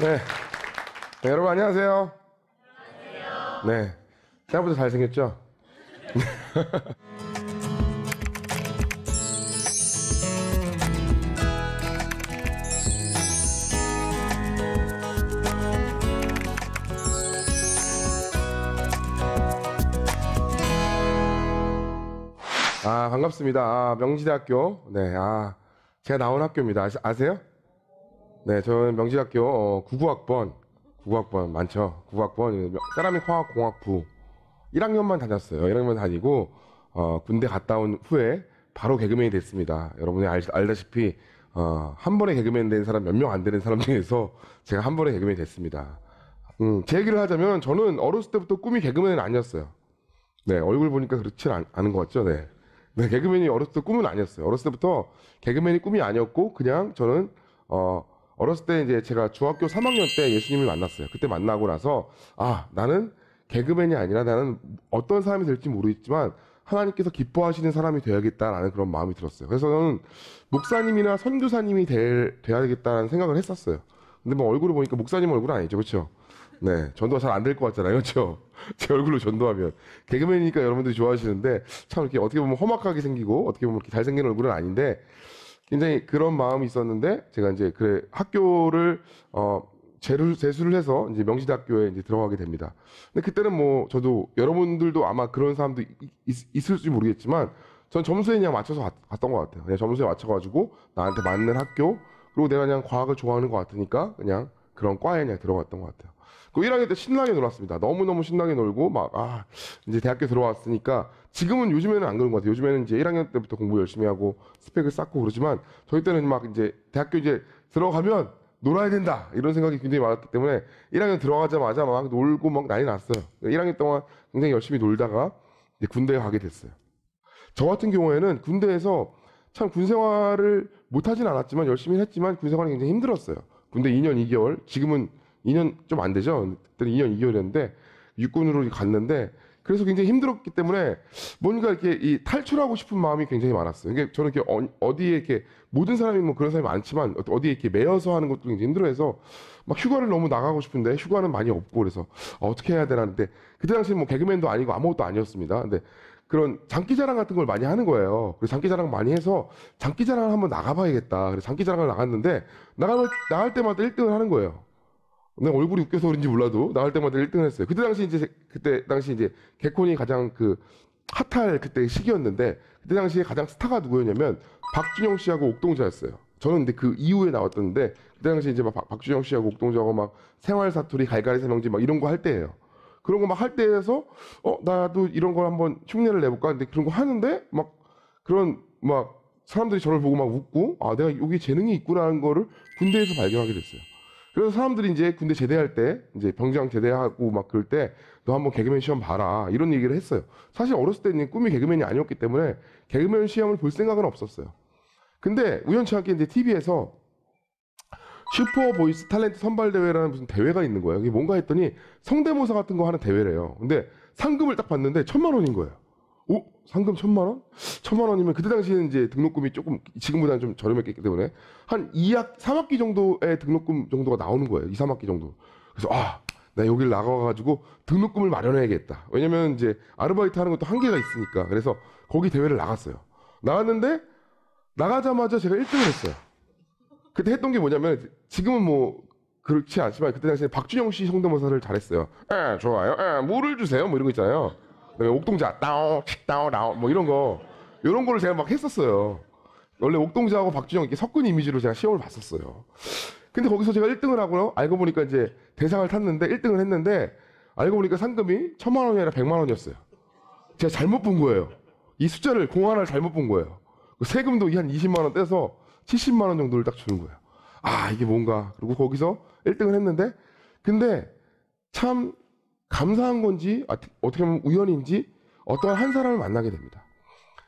네. 네. 여러분 안녕하세요. 안녕하세요. 네. 생각보다 잘생겼죠? 아, 반갑습니다. 아, 명지대학교. 네, 아, 제가 나온 학교입니다. 아세요? 네, 저는 명지학교 대 어, 구9학번구구학번 많죠. 구구학번 세라믹 화학공학부 1학년만 다녔어요. 1학년 만 다니고 어, 군대 갔다 온 후에 바로 개그맨이 됐습니다. 여러분이 알, 알다시피 어, 한 번에 개그맨 된 사람 몇 명 안 되는 사람 중에서 제가 한 번에 개그맨이 됐습니다. 음, 제 얘기를 하자면 저는 어렸을 때부터 꿈이 개그맨은 아니었어요. 네, 얼굴 보니까 그렇진 않, 은것 같죠. 네. 네, 개그맨이 어렸을 때 꿈은 아니었어요. 어렸을 때부터 개그맨이 꿈이 아니었고 그냥 저는 어, 어렸을 때 이제 제가 중학교 3학년 때 예수님을 만났어요. 그때 만나고 나서 아 나는 개그맨이 아니라 나는 어떤 사람이 될지 모르겠지만 하나님께서 기뻐하시는 사람이 되야겠다라는 그런 마음이 들었어요. 그래서 저는 목사님이나 선교사님이 될, 돼야겠다는 생각을 했었어요. 근데 뭐 얼굴을 보니까 목사님 얼굴은 아니죠, 그렇죠? 네, 전도가 잘 안 될 것 같잖아요, 그렇죠? 제 얼굴로 전도하면 개그맨이니까 여러분들이 좋아하시는데 참 이렇게 어떻게 보면 험악하게 생기고 어떻게 보면 이렇게 잘생긴 얼굴은 아닌데 굉장히 그런 마음이 있었는데 제가 이제 그래 학교를 어 재수, 재수를 해서 이제 명시대학교에 이제 들어가게 됩니다. 근데 그때는 뭐 저도 여러분들도 아마 그런 사람도 있, 을지 모르겠지만 전 점수에 그냥 맞춰서 갔, 던것 같아요. 그냥 점수에 맞춰가지고 나한테 맞는 학교 그리고 내가 그냥 과학을 좋아하는 것 같으니까 그냥 그런 과에 그냥 들어갔던 것 같아요. 그 1학년 때 신나게 놀았습니다. 너무너무 신나게 놀고 막 아, 이제 대학교 들어왔으니까 지금은 요즘에는 안 그런 것 같아요. 요즘에는 이제 1학년 때부터 공부 열심히 하고 스펙을 쌓고 그러지만 저희 때는 막 이제 대학교 이제 들어가면 놀아야 된다 이런 생각이 굉장히 많았기 때문에 1학년 들어가자마자 막 놀고 막 난리 났어요. 1학년 동안 굉장히 열심히 놀다가 이제 군대에 가게 됐어요. 저 같은 경우에는 군대에서 참 군생활을 못하진 않았지만 열심히 했지만 군생활이 굉장히 힘들었어요. 군대 2년 2개월 지금은 2년 좀 안 되죠. 그때는 2년 2개월이었는데 육군으로 갔는데 그래서 굉장히 힘들었기 때문에 뭔가 이렇게 이 탈출하고 싶은 마음이 굉장히 많았어요. 그러니까 저는 이렇게 어, 디에 이렇게 모든 사람이 뭐 그런 사람이 많지만 어디에 이렇게 매여서 하는 것도 굉장히 힘들어해서 막 휴가를 너무 나가고 싶은데 휴가는 많이 없고 그래서 아, 어떻게 해야 되나는데 그때 그 당시는 뭐 개그맨도 아니고 아무것도 아니었습니다. 근데 그런 장기자랑 같은 걸 많이 하는 거예요. 그래서 장기자랑 많이 해서 장기자랑 을 한번 나가봐야겠다. 그래서 장기자랑을 나갔는데 나갈, 나갈 때마다 1등을 하는 거예요. 내 얼굴이 웃겨서 그런지 몰라도 나갈 때마다 1등을 했어요. 그때 당시 이제 그때 당시 이제 개콘이 가장 그 핫할 그때 시기였는데 그때 당시에 가장 스타가 누구였냐면 박준영 씨하고 옥동자였어요. 저는 근데 그 이후에 나왔던데 그때 당시 이제 막 박준영 씨하고 옥동자하고 막 생활 사투리 갈갈이 삼형지막 이런 거 할 때예요. 그런 거 막 할 때에서 어 나도 이런 걸 한번 흉내를 내볼까 근데 그런 거 하는데 막 그런 막 사람들이 저를 보고 막 웃고 아 내가 여기 재능이 있구나라는 거를 군대에서 발견하게 됐어요. 그래서 사람들이 이제 군대 제대할 때 이제 병장 제대하고 막 그럴 때 너 한번 개그맨 시험 봐라 이런 얘기를 했어요. 사실 어렸을 때는 꿈이 개그맨이 아니었기 때문에 개그맨 시험을 볼 생각은 없었어요. 근데 우연치 않게 이제 TV에서 슈퍼 보이스 탤런트 선발 대회라는 무슨 대회가 있는 거예요. 이게 뭔가 했더니 성대모사 같은 거 하는 대회래요. 근데 상금을 딱 봤는데 천만 원인 거예요. 오 어? 상금 천만 원? 천만 원이면 그때 당시에는 이제 등록금이 조금 지금보다는 좀 저렴했기 때문에 한 2학 3학기 정도의 등록금 정도가 나오는 거예요. 2, 3학기 정도. 그래서 아, 나 여기를 나가가지고 등록금을 마련해야겠다. 왜냐면 이제 아르바이트 하는 것도 한계가 있으니까. 그래서 거기 대회를 나갔어요. 나갔는데 나가자마자 제가 1등을 했어요. 그때 했던 게 뭐냐면 지금은 뭐 그렇지 않지만 그때 당시에 박준영 씨 성대모사를 잘했어요. 에 예, 좋아요. 에 예, 물을 주세요. 뭐 이런 거 있잖아요. 네, 옥동자 따오 따오 뭐 이런 거 이런 거를 제가 막 했었어요. 원래 옥동자하고 박준영 이렇게 섞은 이미지로 제가 시험을 봤었어요. 근데 거기서 제가 1등을 하고요. 알고 보니까 이제 대상을 탔는데 1등을 했는데 알고 보니까 상금이 천만 원이 아니라 백만 원이었어요. 제가 잘못 본 거예요. 이 숫자를 공 하나를 잘못 본 거예요. 그 세금도 한 20만 원 떼서 70만 원 정도를 딱 주는 거예요. 아 이게 뭔가 그리고 거기서 1등을 했는데 근데 참 감사한 건지 아, 어떻게 보면 우연인지 어떤한 사람을 만나게 됩니다.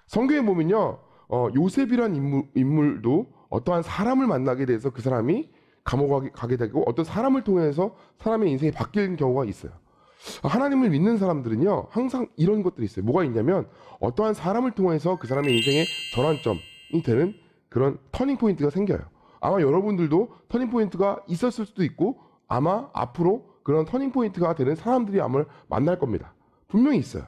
성경에 보면요 어, 요셉이란 인물, 인물도 어떠한 사람을 만나게 돼서 그 사람이 감옥 가게 되고 어떤 사람을 통해서 사람의 인생이 바뀌는 경우가 있어요. 하나님을 믿는 사람들은요 항상 이런 것들이 있어요. 뭐가 있냐면 어떠한 사람을 통해서 그 사람의 인생의 전환점이 되는 그런 터닝 포인트가 생겨요. 아마 여러분들도 터닝 포인트가 있었을 수도 있고 아마 앞으로 그런 터닝포인트가 되는 사람들이 아마 만날 겁니다. 분명히 있어요.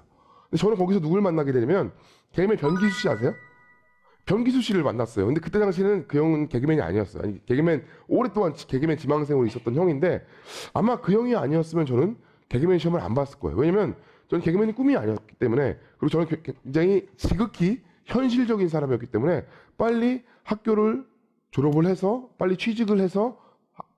근데 저는 거기서 누굴 만나게 되면 냐 개그맨 변기수 씨 아세요? 변기수 씨를 만났어요. 근데 그때 당시에는 그 형은 개그맨이 아니었어요. 아니, 개그맨, 오랫동안 개그맨 지망생으로 있었던 형인데 아마 그 형이 아니었으면 저는 개그맨 시험을 안 봤을 거예요. 왜냐면 저는 개그맨이 꿈이 아니었기 때문에 그리고 저는 굉장히 지극히 현실적인 사람이었기 때문에 빨리 학교를 졸업을 해서 빨리 취직을 해서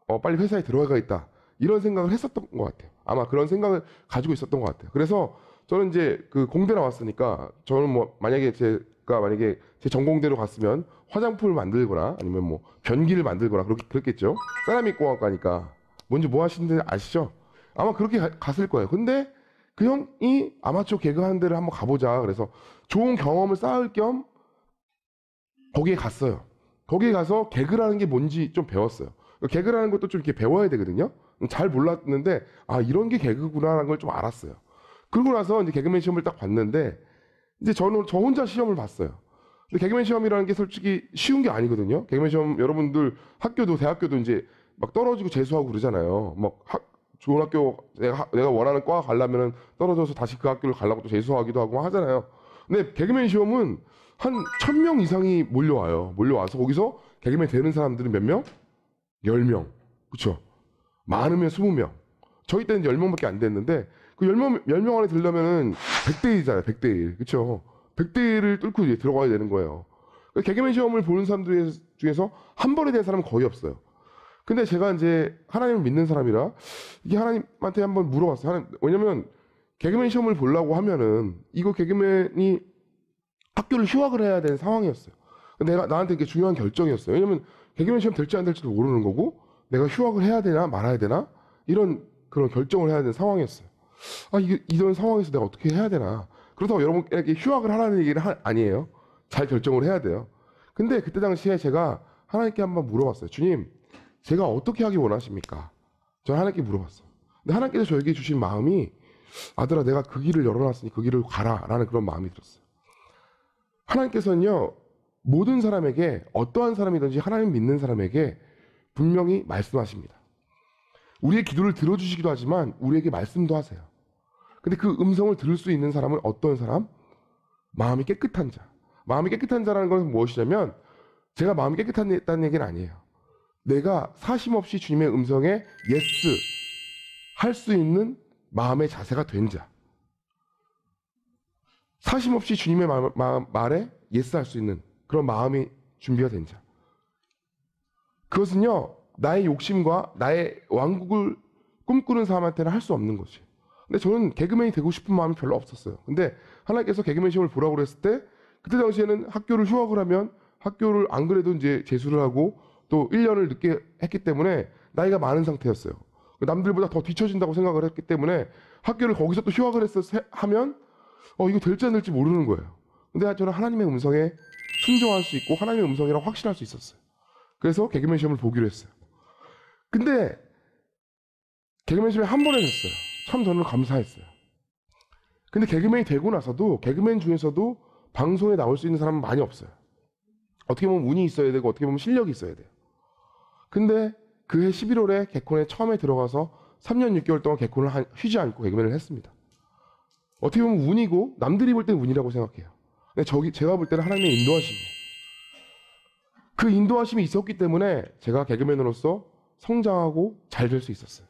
어, 빨리 회사에 들어가겠다. 이런 생각을 했었던 것 같아요. 아마 그런 생각을 가지고 있었던 것 같아요. 그래서 저는 이제 그 공대 나왔으니까 저는 뭐 만약에 제가 만약에 제 전공대로 갔으면 화장품을 만들거나 아니면 뭐 변기를 만들거나 그렇게 그랬겠죠. 세라믹 공학과니까 뭔지 뭐 하시는지 아시죠? 아마 그렇게 가, 갔을 거예요. 근데 그 형이 아마추어 개그 하는 데를 한번 가보자. 그래서 좋은 경험을 쌓을 겸 거기에 갔어요. 거기에 가서 개그라는 게 뭔지 좀 배웠어요. 그러니까 개그라는 것도 좀 이렇게 배워야 되거든요. 잘 몰랐는데 아 이런 게 개그구나라는 걸 좀 알았어요. 그러고 나서 이제 개그맨 시험을 딱 봤는데 이제 저는 저 혼자 시험을 봤어요. 근데 개그맨 시험이라는 게 솔직히 쉬운 게 아니거든요. 개그맨 시험 여러분들 학교도 대학교도 이제 막 떨어지고 재수하고 그러잖아요. 막 학, 좋은 학교 내가 내가 원하는 과 가려면은 떨어져서 다시 그 학교를 가려고 또 재수하기도 하고 하잖아요. 근데 개그맨 시험은 한 천 명 이상이 몰려와요. 몰려와서 거기서 개그맨 되는 사람들은 몇 명? 열명 그렇죠? 많으면 20명. 저희 때는 10명밖에 안 됐는데 그 10명, 10명 안에 들려면은 100대 1이잖아요. 100대 1. 그쵸? 100대 1을 뚫고 이제 들어가야 되는 거예요. 그 개그맨 시험을 보는 사람들 중에서 한 번에 대한 사람은 거의 없어요. 근데 제가 이제 하나님을 믿는 사람이라 이게 하나님한테 한번 물어봤어요. 하나님, 왜냐면 개그맨 시험을 보려고 하면은 이거 개그맨이 학교를 휴학을 해야 되는 상황이었어요. 내가 나한테 이게 중요한 결정이었어요. 왜냐면 개그맨 시험 될지 안 될지도 모르는 거고 내가 휴학을 해야 되나 말아야 되나 이런 그런 결정을 해야 되는 상황이었어요. 아 이, 이런 상황에서 내가 어떻게 해야 되나. 그렇다고 여러분에게 휴학을 하라는 얘기는 하, 아니에요. 잘 결정을 해야 돼요. 근데 그때 당시에 제가 하나님께 한번 물어봤어요. 주님, 제가 어떻게 하기 원하십니까? 저는 하나님께 물어봤어요. 근데 하나님께서 저에게 주신 마음이 아들아, 내가 그 길을 열어놨으니 그 길을 가라라는 그런 마음이 들었어요. 하나님께서는요 모든 사람에게 어떠한 사람이든지 하나님 믿는 사람에게 분명히 말씀하십니다. 우리의 기도를 들어주시기도 하지만 우리에게 말씀도 하세요. 근데 그 음성을 들을 수 있는 사람은 어떤 사람? 마음이 깨끗한 자. 마음이 깨끗한 자라는 것은 무엇이냐면 제가 마음이 깨끗하다는 얘기는 아니에요. 내가 사심 없이 주님의 음성에 예스 할 수 있는 마음의 자세가 된 자. 사심 없이 주님의 마, 마, 말에 예스 할 수 있는 그런 마음이 준비가 된 자. 그것은요, 나의 욕심과 나의 왕국을 꿈꾸는 사람한테는 할 수 없는 것이에요. 근데 저는 개그맨이 되고 싶은 마음이 별로 없었어요. 근데 하나님께서 개그맨 시험을 보라고 그랬을 때 그때 당시에는 학교를 휴학을 하면 학교를 안 그래도 이제 재수를 하고 또 1년을 늦게 했기 때문에 나이가 많은 상태였어요. 남들보다 더 뒤처진다고 생각을 했기 때문에 학교를 거기서 또 휴학을 해어 하면 어 이거 될지 안 될지 모르는 거예요. 근데 저는 하나님의 음성에 순종할 수 있고 하나님의 음성이라 확신할 수 있었어요. 그래서 개그맨 시험을 보기로 했어요. 근데 개그맨 시험에 한 번에 됐어요. 참 저는 감사했어요. 근데 개그맨이 되고 나서도 개그맨 중에서도 방송에 나올 수 있는 사람은 많이 없어요. 어떻게 보면 운이 있어야 되고 어떻게 보면 실력이 있어야 돼요. 근데 그해 11월에 개콘에 처음에 들어가서 3년 6개월 동안 개콘을 한, 쉬지 않고 개그맨을 했습니다. 어떻게 보면 운이고 남들이 볼 때는 운이라고 생각해요. 근데 저기 제가 볼 때는 하나님의 인도하심이에요. 그 인도하심이 있었기 때문에 제가 개그맨으로서 성장하고 잘 될 수 있었어요.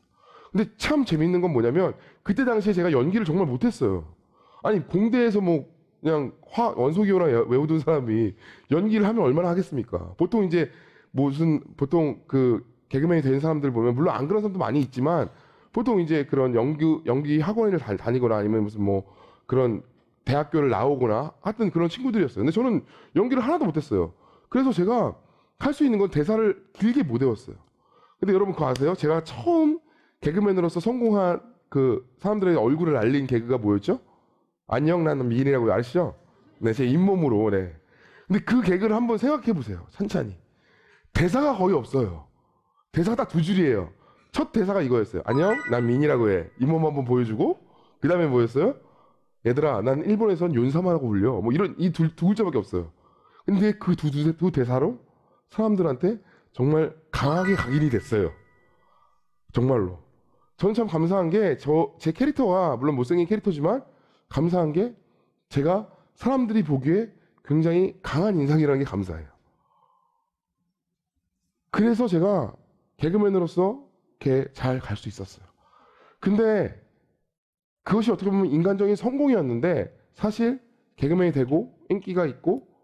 근데 참 재밌는 건 뭐냐면 그때 당시에 제가 연기를 정말 못했어요. 아니 공대에서 뭐 그냥 화 원소기호랑 외우던 사람이 연기를 하면 얼마나 하겠습니까? 보통 이제 무슨 보통 그 개그맨이 된 사람들 보면 물론 안 그런 사람도 많이 있지만 보통 이제 그런 연기 연기 학원을 다니거나 아니면 무슨 뭐 그런 대학교를 나오거나 하여튼 그런 친구들이었어요. 근데 저는 연기를 하나도 못했어요. 그래서 제가 할 수 있는 건 대사를 길게 못 외웠어요. 근데 여러분 그거 아세요? 제가 처음 개그맨으로서 성공한 그 사람들의 얼굴을 알린 개그가 뭐였죠? 안녕 나는 미인이라고 아시죠? 네, 제 잇몸으로 네. 근데 그 개그를 한번 생각해 보세요. 천천히 대사가 거의 없어요. 대사가 딱 두 줄이에요. 첫 대사가 이거였어요. 안녕, 난 민이라고 해. 잇몸 한번 보여주고, 그 다음에 뭐였어요? 얘들아, 난 일본에선 윤삼하라고 불려. 뭐 이런 이 둘, 두 글자밖에 없어요. 근데 그두두 대사로 사람들한테 정말 강하게 각인이 됐어요. 정말로. 저는 참 감사한 게 저 제 캐릭터가 물론 못생긴 캐릭터지만 감사한 게 제가 사람들이 보기에 굉장히 강한 인상이라는 게 감사해요. 그래서 제가 개그맨으로서 이렇게 잘갈 수 있었어요. 근데 그것이 어떻게 보면 인간적인 성공이었는데 사실 개그맨이 되고 인기가 있고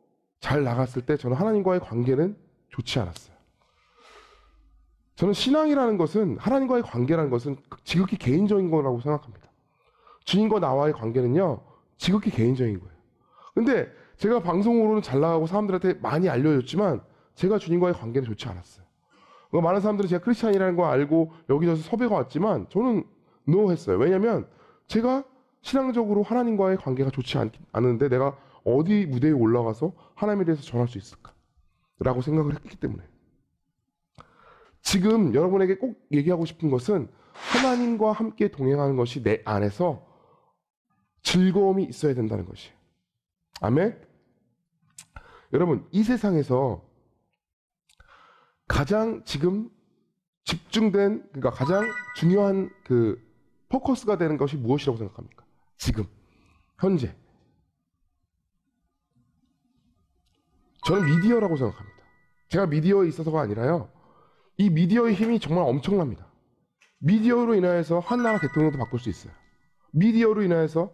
잘 나갔을 때 저는 하나님과의 관계는 좋지 않았어요. 저는 신앙이라는 것은 하나님과의 관계라는 것은 지극히 개인적인 거라고 생각합니다. 주님과 나와의 관계는요, 지극히 개인적인 거예요. 근데 제가 방송으로는 잘 나가고 사람들한테 많이 알려졌지만 제가 주님과의 관계는 좋지 않았어요. 그러니까 많은 사람들은 제가 크리스찬이라는 걸 알고 여기저기서 섭외가 왔지만 저는 노 했어요. 왜냐면 제가 신앙적으로 하나님과의 관계가 좋지 않, 않은데 내가 어디 무대에 올라가서 하나님에 대해서 전할 수 있을까라고 생각을 했기 때문에 지금 여러분에게 꼭 얘기하고 싶은 것은 하나님과 함께 동행하는 것이 내 안에서 즐거움이 있어야 된다는 것이. 아멘. 여러분, 이 세상에서 가장 지금 집중된 그러니까 가장 중요한 그 포커스가 되는 것이 무엇이라고 생각합니까? 지금 현재 저는 미디어라고 생각합니다. 제가 미디어에 있어서가 아니라요. 이 미디어의 힘이 정말 엄청납니다. 미디어로 인하여서 한 나라 대통령도 바꿀 수 있어요. 미디어로 인하여서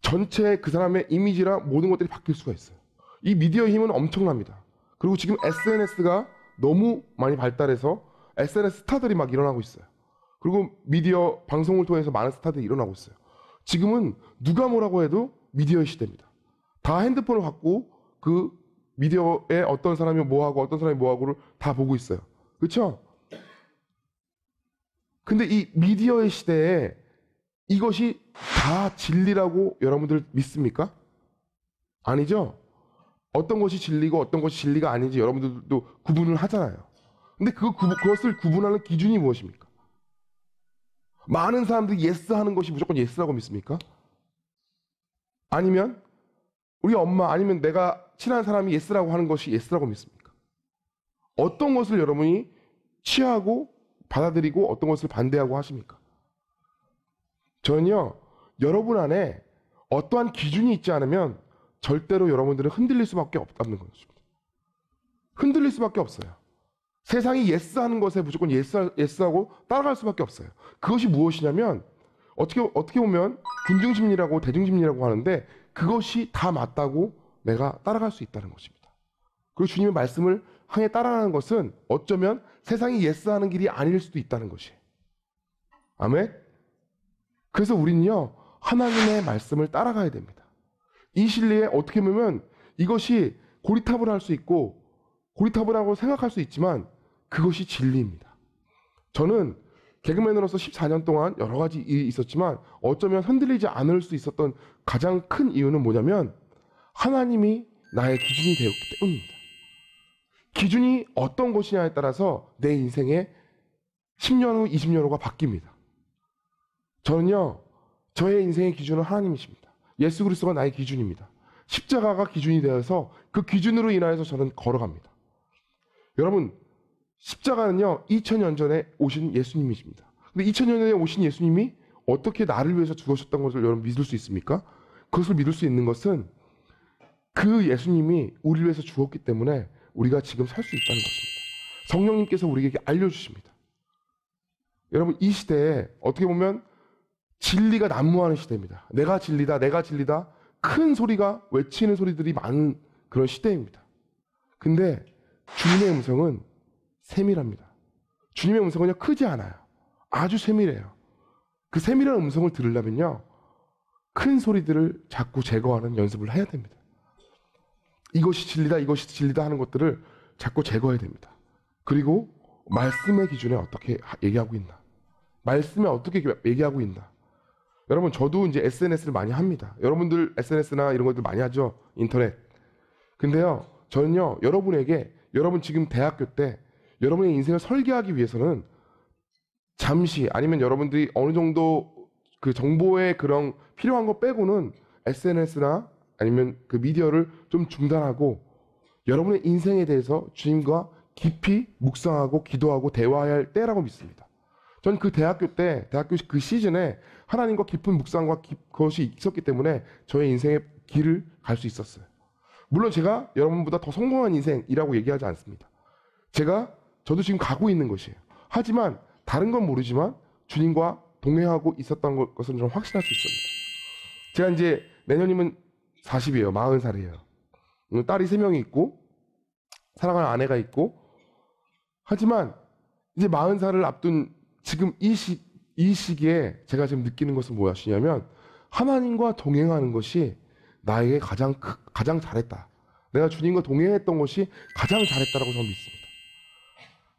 전체 그 사람의 이미지랑 모든 것들이 바뀔 수가 있어요. 이 미디어의 힘은 엄청납니다. 그리고 지금 SNS가 너무 많이 발달해서 SNS 스타들이 막 일어나고 있어요. 그리고 미디어 방송을 통해서 많은 스타들이 일어나고 있어요. 지금은 누가 뭐라고 해도 미디어의 시대입니다. 다 핸드폰을 갖고 그 미디어에 어떤 사람이 뭐하고 어떤 사람이 뭐하고를 다 보고 있어요. 그렇죠? 근데 이 미디어의 시대에 이것이 다 진리라고 여러분들 믿습니까? 아니죠? 어떤 것이 진리고 어떤 것이 진리가 아닌지 여러분들도 구분을 하잖아요. 근데 그 그것을 구분하는 기준이 무엇입니까? 많은 사람들이 예스 하는 것이 무조건 예스라고 믿습니까? 아니면 우리 엄마 아니면 내가 친한 사람이 예스라고 하는 것이 예스라고 믿습니까? 어떤 것을 여러분이 취하고 받아들이고 어떤 것을 반대하고 하십니까? 저는요, 여러분 안에 어떠한 기준이 있지 않으면 절대로 여러분들은 흔들릴 수밖에 없다는 것입니다. 흔들릴 수밖에 없어요. 세상이 예스 하는 것에 무조건 예스, 예스하고 따라갈 수밖에 없어요. 그것이 무엇이냐면, 어떻게, 어떻게 보면 군중심리라고 대중심리라고 하는데, 그것이 다 맞다고 내가 따라갈 수 있다는 것입니다. 그리고 주님의 말씀을 항해 따라가는 것은 어쩌면 세상이 예스하는 길이 아닐 수도 있다는 것이. 아멘. 그래서 우리는요 하나님의 말씀을 따라가야 됩니다. 이 진리에 어떻게 보면 이것이 고리탑을 할 수 있고 고리탑이라고 생각할 수 있지만 그것이 진리입니다. 저는 개그맨으로서 14년 동안 여러 가지 일이 있었지만 어쩌면 흔들리지 않을 수 있었던 가장 큰 이유는 뭐냐면 하나님이 나의 기준이 되었기 때문입니다. 기준이 어떤 것이냐에 따라서 내 인생의 10년 후, 20년 후가 바뀝니다. 저는요, 저의 인생의 기준은 하나님이십니다. 예수 그리스도가 나의 기준입니다. 십자가가 기준이 되어서 그 기준으로 인하여서 저는 걸어갑니다. 여러분, 십자가는요, 2000년 전에 오신 예수님이십니다. 근데 2000년 전에 오신 예수님이 어떻게 나를 위해서 죽으셨던 것을 여러분 믿을 수 있습니까? 그것을 믿을 수 있는 것은 그 예수님이 우리 를 위해서 죽었기 때문에 우리가 지금 살 수 있다는 것입니다. 성령님께서 우리에게 알려주십니다. 여러분, 이 시대에 어떻게 보면 진리가 난무하는 시대입니다. 내가 진리다, 내가 진리다. 큰 소리가 외치는 소리들이 많은 그런 시대입니다. 근데 주님의 음성은 세밀합니다. 주님의 음성은요, 크지 않아요. 아주 세밀해요. 그 세밀한 음성을 들으려면요, 큰 소리들을 자꾸 제거하는 연습을 해야 됩니다. 이것이 진리다, 이것이 진리다 하는 것들을 자꾸 제거해야 됩니다. 그리고 말씀의 기준에 어떻게 얘기하고 있나? 말씀에 어떻게 얘기하고 있나? 여러분, 저도 이제 SNS를 많이 합니다. 여러분들 SNS나 이런 것들 많이 하죠? 인터넷. 근데요, 저는요, 여러분에게, 여러분 지금 대학교 때, 여러분의 인생을 설계하기 위해서는 잠시, 아니면 여러분들이 어느 정도 그정보에 그런 필요한 거 빼고는 SNS나 아니면 그 미디어를 좀 중단하고 여러분의 인생에 대해서 주님과 깊이 묵상하고 기도하고 대화해야 할 때라고 믿습니다. 전 그 대학교 때, 대학교 그 시즌에 하나님과 깊은 묵상과 그것이 있었기 때문에 저의 인생의 길을 갈 수 있었어요. 물론 제가 여러분보다 더 성공한 인생이라고 얘기하지 않습니다. 제가 저도 지금 가고 있는 것이에요. 하지만 다른 건 모르지만 주님과 동행하고 있었던 것은 좀 확신할 수 있습니다. 제가 이제 내년이면 40이에요. 40살이에요. 음, 딸이 3명이 있고, 사랑하는 아내가 있고, 하지만 이제 40살을 앞둔 지금 이, 시, 이 시기에 제가 지금 느끼는 것은 무엇이냐면, 하나님과 동행하는 것이 나에게 가장, 가장 잘했다. 내가 주님과 동행했던 것이 가장 잘했다라고 저는 믿습니다.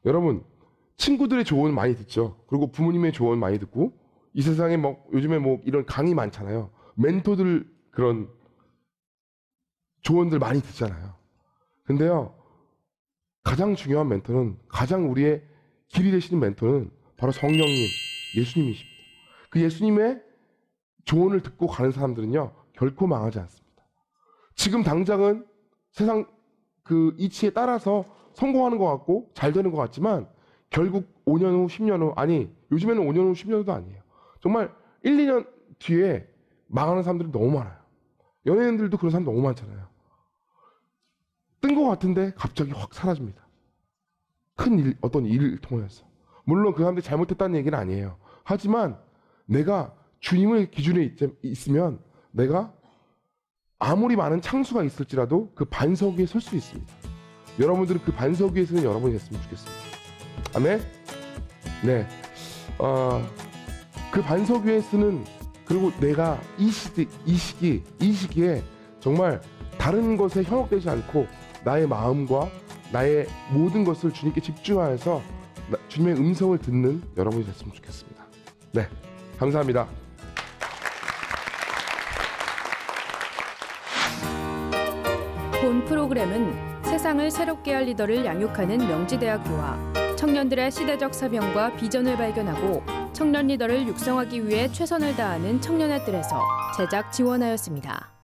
여러분, 친구들의 조언 많이 듣죠. 그리고 부모님의 조언 많이 듣고, 이 세상에 뭐, 요즘에 뭐 이런 강의 많잖아요. 멘토들 그런 조언들 많이 듣잖아요. 근데요, 가장 중요한 멘토는, 가장 우리의 길이 되시는 멘토는 바로 성령님, 예수님이십니다. 그 예수님의 조언을 듣고 가는 사람들은요, 결코 망하지 않습니다. 지금 당장은 세상 그 이치에 따라서 성공하는 것 같고 잘 되는 것 같지만 결국 5년 후, 10년 후, 아니, 요즘에는 5년 후, 10년 후도 아니에요. 정말 1, 2년 뒤에 망하는 사람들이 너무 많아요. 연예인들도 그런 사람 너무 많잖아요. 뜬 것 같은데 갑자기 확 사라집니다. 큰 일, 어떤 일을 통해서. 물론 그 사람들이 잘못했다는 얘기는 아니에요. 하지만 내가 주님을 기준에 있, 있으면 내가 아무리 많은 창수가 있을지라도 그 반석 위에 설 수 있습니다. 여러분들은 그 반석 위에 서는 여러분이 됐으면 좋겠습니다. 아멘? 네. 어, 그 반석 위에 쓰는 그리고 내가 이 시기, 이 시기, 이 시기에 정말 다른 것에 현혹되지 않고 나의 마음과 나의 모든 것을 주님께 집중하여서 주님의 음성을 듣는 여러분이 됐으면 좋겠습니다. 네, 감사합니다. 본 프로그램은 세상을 새롭게 할 리더를 양육하는 명지대학교와 청년들의 시대적 사명과 비전을 발견하고 청년 리더를 육성하기 위해 최선을 다하는 청년의 뜰에서 제작 지원하였습니다.